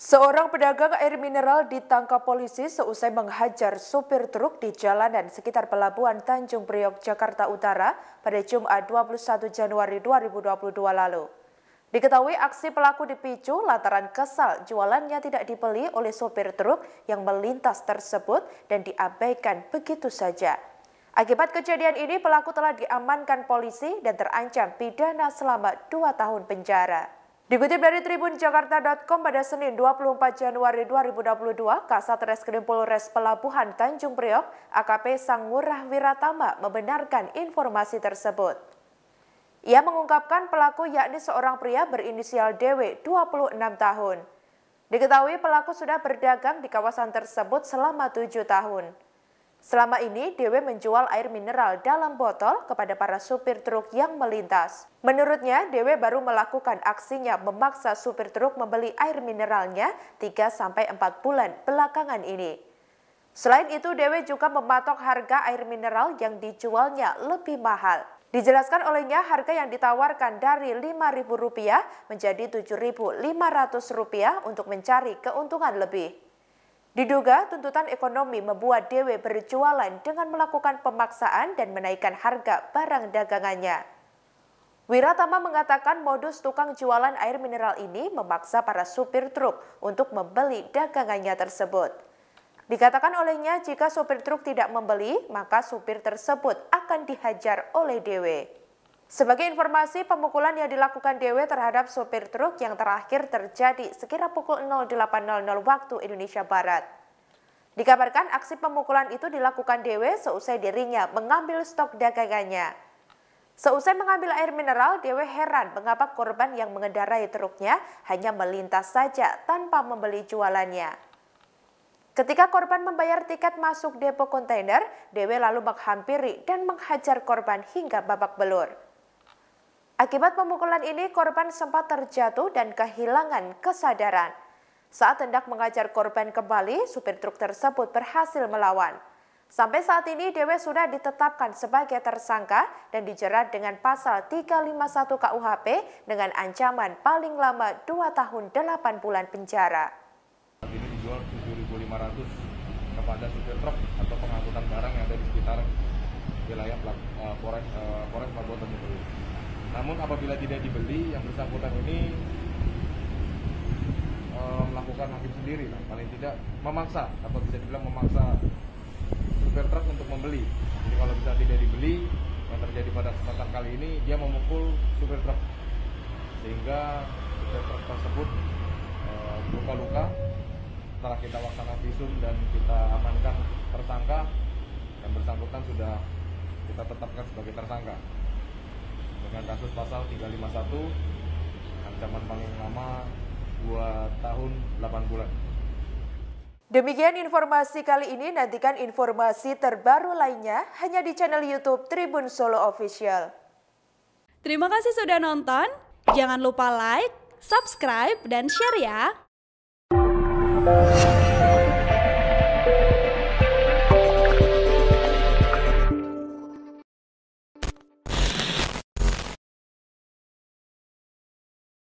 Seorang pedagang air mineral ditangkap polisi seusai menghajar supir truk di jalan dan sekitar pelabuhan Tanjung Priok, Jakarta Utara pada Jumat 21 Januari 2022 lalu. Diketahui aksi pelaku dipicu lantaran kesal jualannya tidak dibeli oleh sopir truk yang melintas tersebut dan diabaikan begitu saja. Akibat kejadian ini pelaku telah diamankan polisi dan terancam pidana selama dua tahun penjara. Dikutip dari Tribun Jakarta.com pada Senin 24 Januari 2022, Kasat Reskrim Polres Pelabuhan Tanjung Priok, AKP Sang Ngurah Wiratama membenarkan informasi tersebut. Ia mengungkapkan pelaku yakni seorang pria berinisial DW 26 tahun. Diketahui pelaku sudah berdagang di kawasan tersebut selama tujuh tahun. Selama ini, DW menjual air mineral dalam botol kepada para supir truk yang melintas. Menurutnya, DW baru melakukan aksinya memaksa supir truk membeli air mineralnya 3-4 bulan belakangan ini. Selain itu, DW juga mematok harga air mineral yang dijualnya lebih mahal. Dijelaskan olehnya harga yang ditawarkan dari Rp5.000 menjadi Rp7.500 untuk mencari keuntungan lebih. Diduga tuntutan ekonomi membuat DW berjualan dengan melakukan pemaksaan dan menaikkan harga barang dagangannya. Wiratama mengatakan modus tukang jualan air mineral ini memaksa para supir truk untuk membeli dagangannya tersebut. Dikatakan olehnya jika supir truk tidak membeli, maka supir tersebut akan dihajar oleh DW. Sebagai informasi, pemukulan yang dilakukan DW terhadap sopir truk yang terakhir terjadi sekira pukul 08.00 waktu Indonesia Barat. Dikabarkan aksi pemukulan itu dilakukan DW seusai dirinya mengambil stok dagangannya. Seusai mengambil air mineral, DW heran mengapa korban yang mengendarai truknya hanya melintas saja tanpa membeli jualannya. Ketika korban membayar tiket masuk depo kontainer, DW lalu menghampiri dan menghajar korban hingga babak belur. Akibat pemukulan ini, korban sempat terjatuh dan kehilangan kesadaran. Saat hendak mengajar korban kembali, supir truk tersebut berhasil melawan. Sampai saat ini, Dewi sudah ditetapkan sebagai tersangka dan dijerat dengan pasal 351 KUHP dengan ancaman paling lama 2 tahun 8 bulan penjara. Ini dijual 7.500 kepada supir truk atau pengangkutan barang yang ada di sekitar wilayah eh, eh, Polres Pelabuhan Tanjung Priok. Namun apabila tidak dibeli, yang bersangkutan ini e, melakukan hakim sendiri, lah. paling tidak memaksa atau bisa dibilang memaksa supir truk untuk membeli. Jadi kalau bisa tidak dibeli, yang terjadi pada kesempatan kali ini dia memukul supir truk sehingga supir truk tersebut eh, luka-luka. E, setelah kita laksanakan visum dan kita amankan tersangka, yang bersangkutan sudah kita tetapkan sebagai tersangka dengan kasus pasal 351 ancaman paling lama 2 tahun 8 bulan. Demikian informasi kali ini, nantikan informasi terbaru lainnya hanya di channel YouTube Tribun Solo Official. Terima kasih sudah nonton, jangan lupa like, subscribe, dan share ya!